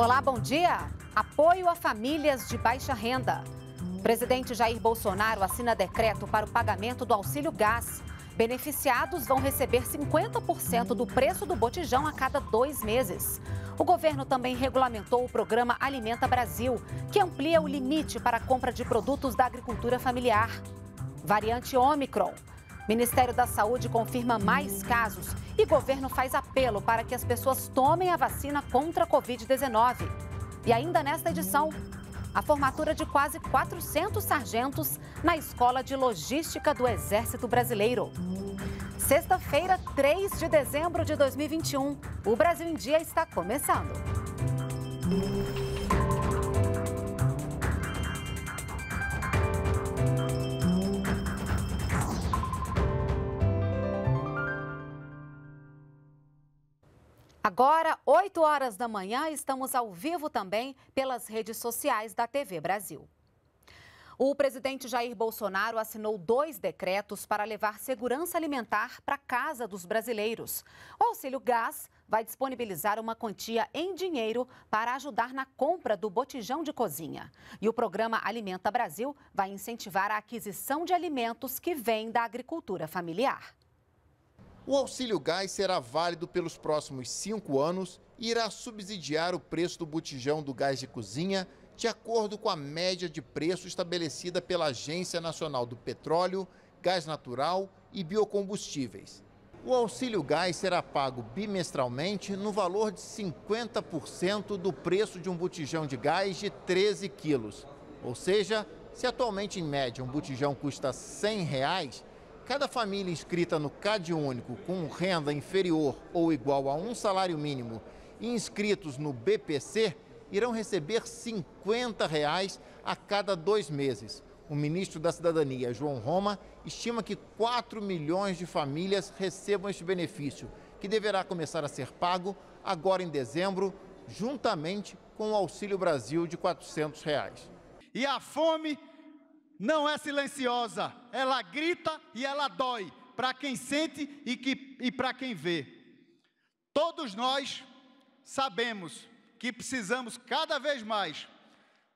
Olá, bom dia. Apoio a famílias de baixa renda. Presidente Jair Bolsonaro assina decreto para o pagamento do auxílio gás. Beneficiados vão receber 50% do preço do botijão a cada dois meses. O governo também regulamentou o programa Alimenta Brasil, que amplia o limite para a compra de produtos da agricultura familiar. Variante Ômicron. Ministério da Saúde confirma mais casos e governo faz apelo para que as pessoas tomem a vacina contra a Covid-19. E ainda nesta edição, a formatura de quase 400 sargentos na Escola de Logística do Exército Brasileiro. Sexta-feira, 3 de dezembro de 2021, o Brasil em Dia está começando. Agora, 8 horas da manhã, estamos ao vivo também pelas redes sociais da TV Brasil. O presidente Jair Bolsonaro assinou dois decretos para levar segurança alimentar para casa dos brasileiros. O auxílio gás vai disponibilizar uma quantia em dinheiro para ajudar na compra do botijão de cozinha. E o programa Alimenta Brasil vai incentivar a aquisição de alimentos que vêm da agricultura familiar. O auxílio gás será válido pelos próximos cinco anos e irá subsidiar o preço do botijão do gás de cozinha de acordo com a média de preço estabelecida pela Agência Nacional do Petróleo, Gás Natural e Biocombustíveis. O auxílio gás será pago bimestralmente no valor de 50% do preço de um botijão de gás de 13 quilos. Ou seja, se atualmente em média um botijão custa R$ 100, reais, cada família inscrita no CAD único com renda inferior ou igual a um salário mínimo e inscritos no BPC irão receber R$ 50 a cada dois meses. O ministro da Cidadania, João Roma, estima que 4 milhões de famílias recebam este benefício, que deverá começar a ser pago agora em dezembro, juntamente com o Auxílio Brasil de R$ 400. Reais. E a fome não é silenciosa, ela grita e ela dói para quem sente e, que, e para quem vê. Todos nós sabemos que precisamos cada vez mais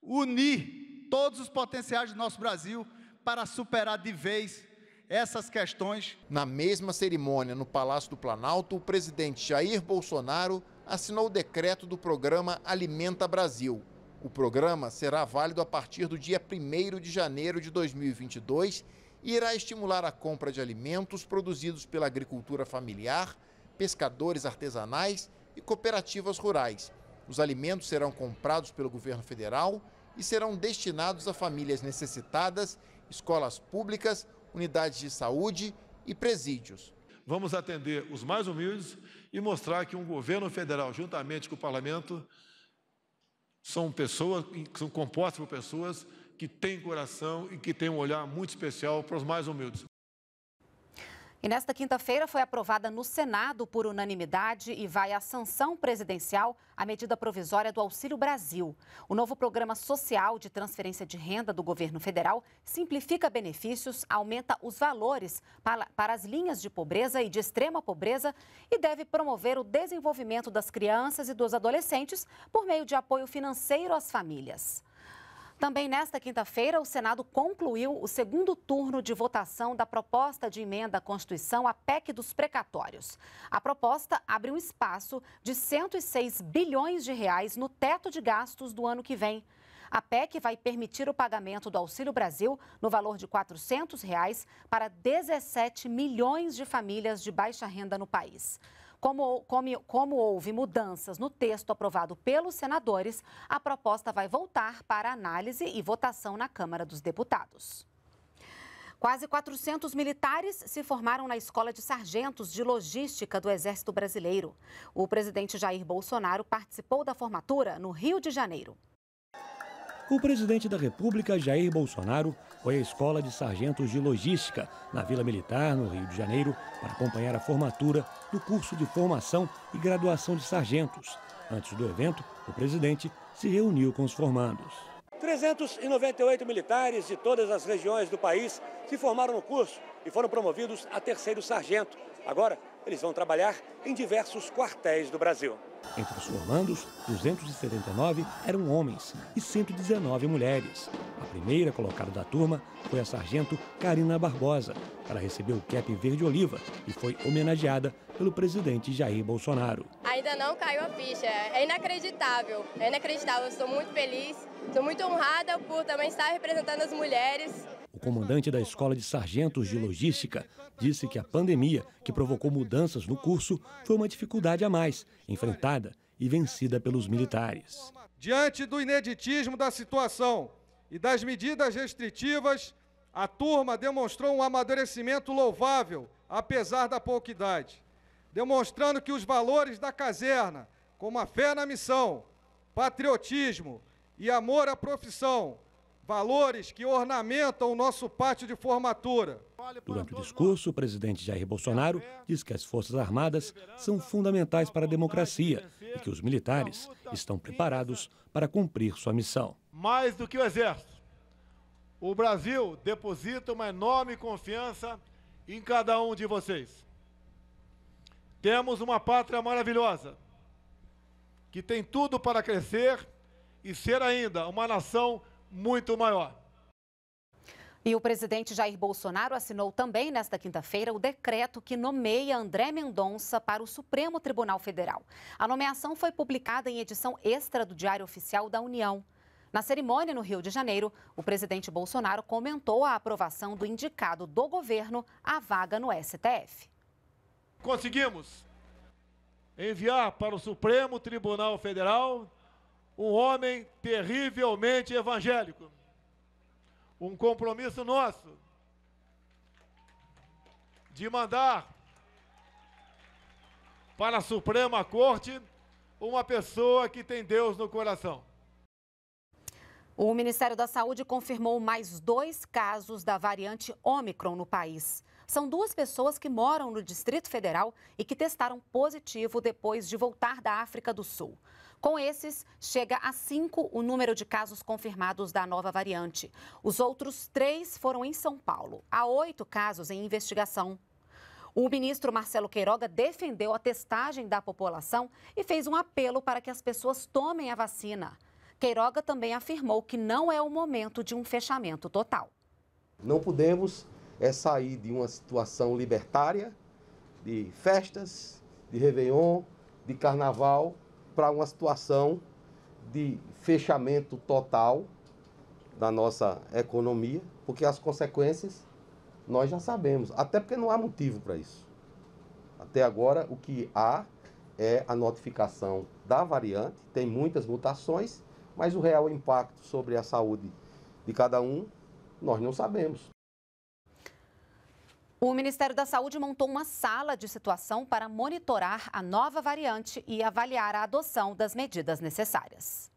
unir todos os potenciais do nosso Brasil para superar de vez essas questões. Na mesma cerimônia, no Palácio do Planalto, o presidente Jair Bolsonaro assinou o decreto do programa Alimenta Brasil o programa será válido a partir do dia 1 de janeiro de 2022 e irá estimular a compra de alimentos produzidos pela agricultura familiar, pescadores artesanais e cooperativas rurais. Os alimentos serão comprados pelo governo federal e serão destinados a famílias necessitadas, escolas públicas, unidades de saúde e presídios. Vamos atender os mais humildes e mostrar que um governo federal, juntamente com o parlamento, são pessoas, são compostas por pessoas que têm coração e que têm um olhar muito especial para os mais humildes. E nesta quinta-feira foi aprovada no Senado por unanimidade e vai à sanção presidencial a medida provisória do Auxílio Brasil. O novo programa social de transferência de renda do governo federal simplifica benefícios, aumenta os valores para, para as linhas de pobreza e de extrema pobreza e deve promover o desenvolvimento das crianças e dos adolescentes por meio de apoio financeiro às famílias. Também nesta quinta-feira, o Senado concluiu o segundo turno de votação da proposta de emenda à Constituição, a PEC dos precatórios. A proposta abre um espaço de 106 bilhões de reais no teto de gastos do ano que vem. A PEC vai permitir o pagamento do Auxílio Brasil no valor de R$ 400 reais para 17 milhões de famílias de baixa renda no país. Como, como, como houve mudanças no texto aprovado pelos senadores, a proposta vai voltar para análise e votação na Câmara dos Deputados. Quase 400 militares se formaram na Escola de Sargentos de Logística do Exército Brasileiro. O presidente Jair Bolsonaro participou da formatura no Rio de Janeiro. O presidente da República, Jair Bolsonaro, foi à Escola de Sargentos de Logística, na Vila Militar, no Rio de Janeiro, para acompanhar a formatura do curso de formação e graduação de sargentos. Antes do evento, o presidente se reuniu com os formandos. 398 militares de todas as regiões do país se formaram no curso e foram promovidos a terceiro sargento. Agora, eles vão trabalhar em diversos quartéis do Brasil. Entre os formandos, 279 eram homens e 119 mulheres. A primeira colocada da turma foi a sargento Karina Barbosa, ela recebeu o cap verde oliva e foi homenageada pelo presidente Jair Bolsonaro. Ainda não caiu a ficha, é, é inacreditável, é inacreditável. Estou muito feliz, estou muito honrada por também estar representando as mulheres o comandante da Escola de Sargentos de Logística disse que a pandemia, que provocou mudanças no curso, foi uma dificuldade a mais, enfrentada e vencida pelos militares. Diante do ineditismo da situação e das medidas restritivas, a turma demonstrou um amadurecimento louvável, apesar da pouca idade, demonstrando que os valores da caserna, como a fé na missão, patriotismo e amor à profissão, valores que ornamentam o nosso pátio de formatura. Durante o discurso, o presidente Jair Bolsonaro diz que as Forças Armadas são fundamentais para a democracia e que os militares estão preparados para cumprir sua missão. Mais do que o Exército, o Brasil deposita uma enorme confiança em cada um de vocês. Temos uma pátria maravilhosa, que tem tudo para crescer e ser ainda uma nação muito maior. E o presidente Jair Bolsonaro assinou também nesta quinta-feira o decreto que nomeia André Mendonça para o Supremo Tribunal Federal. A nomeação foi publicada em edição extra do Diário Oficial da União. Na cerimônia no Rio de Janeiro, o presidente Bolsonaro comentou a aprovação do indicado do governo à vaga no STF. Conseguimos enviar para o Supremo Tribunal Federal um homem terrivelmente evangélico. Um compromisso nosso de mandar para a Suprema Corte uma pessoa que tem Deus no coração. O Ministério da Saúde confirmou mais dois casos da variante Ômicron no país. São duas pessoas que moram no Distrito Federal e que testaram positivo depois de voltar da África do Sul. Com esses, chega a cinco o número de casos confirmados da nova variante. Os outros três foram em São Paulo. Há oito casos em investigação. O ministro Marcelo Queiroga defendeu a testagem da população e fez um apelo para que as pessoas tomem a vacina. Queiroga também afirmou que não é o momento de um fechamento total. Não podemos é sair de uma situação libertária, de festas, de Réveillon, de carnaval, para uma situação de fechamento total da nossa economia, porque as consequências nós já sabemos, até porque não há motivo para isso. Até agora, o que há é a notificação da variante, tem muitas mutações, mas o real impacto sobre a saúde de cada um nós não sabemos. O Ministério da Saúde montou uma sala de situação para monitorar a nova variante e avaliar a adoção das medidas necessárias.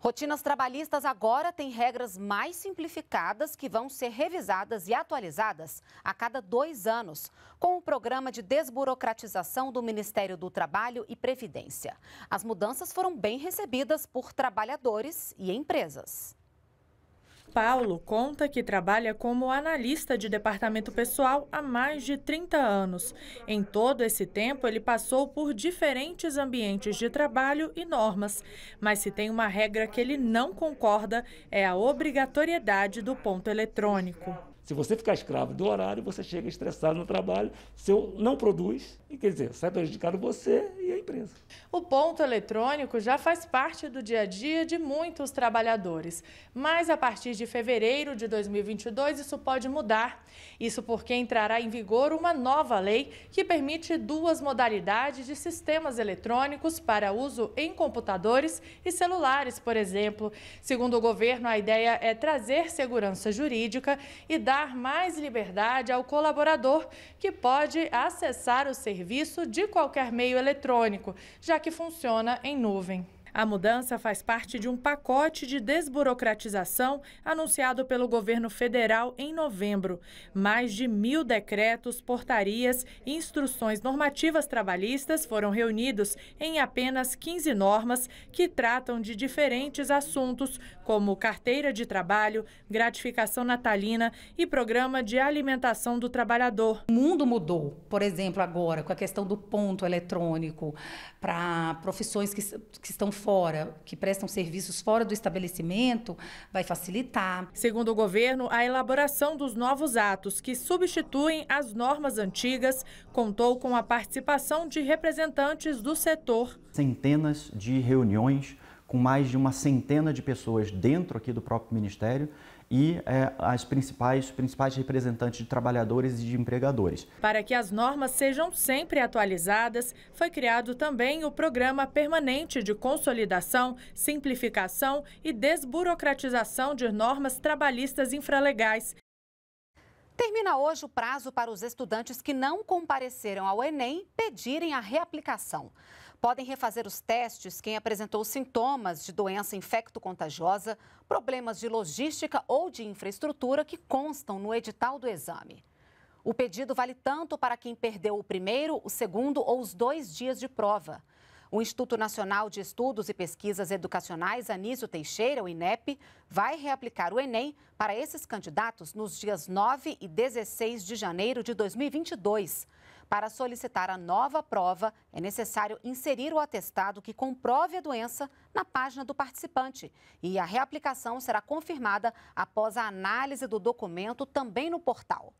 Rotinas trabalhistas agora têm regras mais simplificadas que vão ser revisadas e atualizadas a cada dois anos, com o programa de desburocratização do Ministério do Trabalho e Previdência. As mudanças foram bem recebidas por trabalhadores e empresas. Paulo conta que trabalha como analista de departamento pessoal há mais de 30 anos. Em todo esse tempo, ele passou por diferentes ambientes de trabalho e normas. Mas se tem uma regra que ele não concorda, é a obrigatoriedade do ponto eletrônico. Se você ficar escravo do horário, você chega estressado no trabalho, se eu não produz, e quer dizer, sai prejudicado você e a empresa. O ponto eletrônico já faz parte do dia a dia de muitos trabalhadores, mas a partir de fevereiro de 2022 isso pode mudar. Isso porque entrará em vigor uma nova lei que permite duas modalidades de sistemas eletrônicos para uso em computadores e celulares, por exemplo. Segundo o governo, a ideia é trazer segurança jurídica e dar dar mais liberdade ao colaborador, que pode acessar o serviço de qualquer meio eletrônico, já que funciona em nuvem. A mudança faz parte de um pacote de desburocratização anunciado pelo governo federal em novembro. Mais de mil decretos, portarias e instruções normativas trabalhistas foram reunidos em apenas 15 normas que tratam de diferentes assuntos, como carteira de trabalho, gratificação natalina e programa de alimentação do trabalhador. O mundo mudou, por exemplo, agora com a questão do ponto eletrônico para profissões que, que estão fora, que prestam serviços fora do estabelecimento, vai facilitar. Segundo o governo, a elaboração dos novos atos que substituem as normas antigas contou com a participação de representantes do setor. Centenas de reuniões com mais de uma centena de pessoas dentro aqui do próprio Ministério e é, as principais, principais representantes de trabalhadores e de empregadores. Para que as normas sejam sempre atualizadas, foi criado também o Programa Permanente de Consolidação, Simplificação e Desburocratização de Normas Trabalhistas Infralegais. Termina hoje o prazo para os estudantes que não compareceram ao Enem pedirem a reaplicação. Podem refazer os testes quem apresentou sintomas de doença infecto-contagiosa, problemas de logística ou de infraestrutura que constam no edital do exame. O pedido vale tanto para quem perdeu o primeiro, o segundo ou os dois dias de prova. O Instituto Nacional de Estudos e Pesquisas Educacionais Anísio Teixeira, o INEP, vai reaplicar o Enem para esses candidatos nos dias 9 e 16 de janeiro de 2022. Para solicitar a nova prova, é necessário inserir o atestado que comprove a doença na página do participante. E a reaplicação será confirmada após a análise do documento também no portal.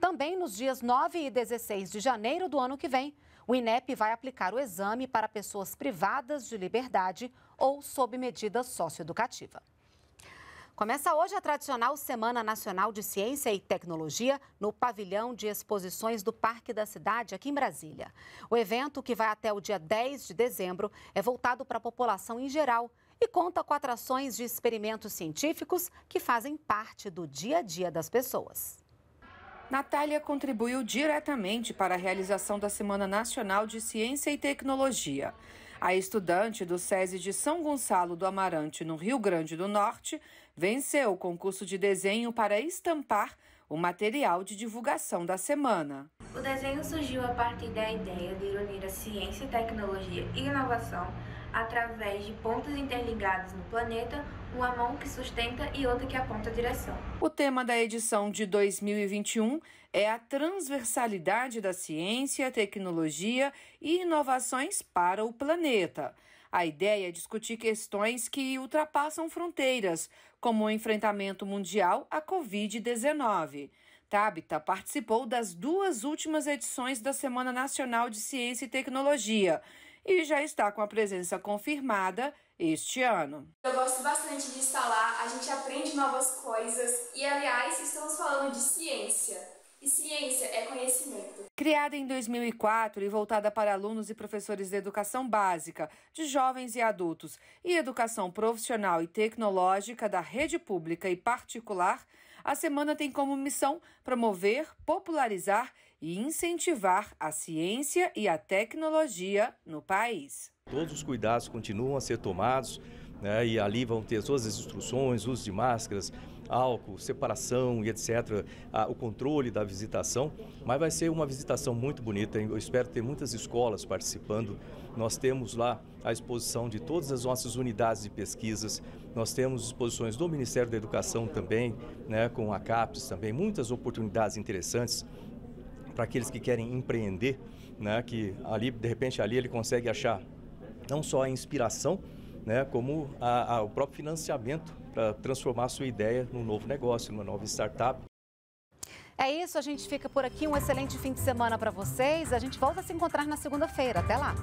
Também nos dias 9 e 16 de janeiro do ano que vem, o INEP vai aplicar o exame para pessoas privadas de liberdade ou sob medida socioeducativa. Começa hoje a tradicional Semana Nacional de Ciência e Tecnologia no pavilhão de exposições do Parque da Cidade, aqui em Brasília. O evento, que vai até o dia 10 de dezembro, é voltado para a população em geral e conta com atrações de experimentos científicos que fazem parte do dia a dia das pessoas. Natália contribuiu diretamente para a realização da Semana Nacional de Ciência e Tecnologia. A estudante do SESI de São Gonçalo do Amarante, no Rio Grande do Norte, venceu o concurso de desenho para estampar o material de divulgação da semana. O desenho surgiu a partir da ideia de unir a ciência, tecnologia e inovação através de pontos interligados no planeta, uma mão que sustenta e outra que aponta a direção. O tema da edição de 2021 é a transversalidade da ciência, tecnologia e inovações para o planeta. A ideia é discutir questões que ultrapassam fronteiras, como o enfrentamento mundial à Covid-19. Tabita participou das duas últimas edições da Semana Nacional de Ciência e Tecnologia e já está com a presença confirmada este ano. Eu gosto bastante de estar lá, a gente aprende novas coisas e, aliás, estamos falando de ciência. E ciência é conhecimento. Criada em 2004 e voltada para alunos e professores de educação básica, de jovens e adultos, e educação profissional e tecnológica da rede pública e particular, a semana tem como missão promover, popularizar e incentivar a ciência e a tecnologia no país. Todos os cuidados continuam a ser tomados né? e ali vão ter todas as instruções, uso de máscaras, álcool, separação e etc., a, o controle da visitação, mas vai ser uma visitação muito bonita. Eu espero ter muitas escolas participando. Nós temos lá a exposição de todas as nossas unidades de pesquisas, nós temos exposições do Ministério da Educação também, né, com a CAPES também, muitas oportunidades interessantes para aqueles que querem empreender, né, que ali de repente ali ele consegue achar não só a inspiração, né, como a, a, o próprio financiamento para transformar a sua ideia num novo negócio, numa nova startup. É isso, a gente fica por aqui. Um excelente fim de semana para vocês. A gente volta a se encontrar na segunda-feira. Até lá!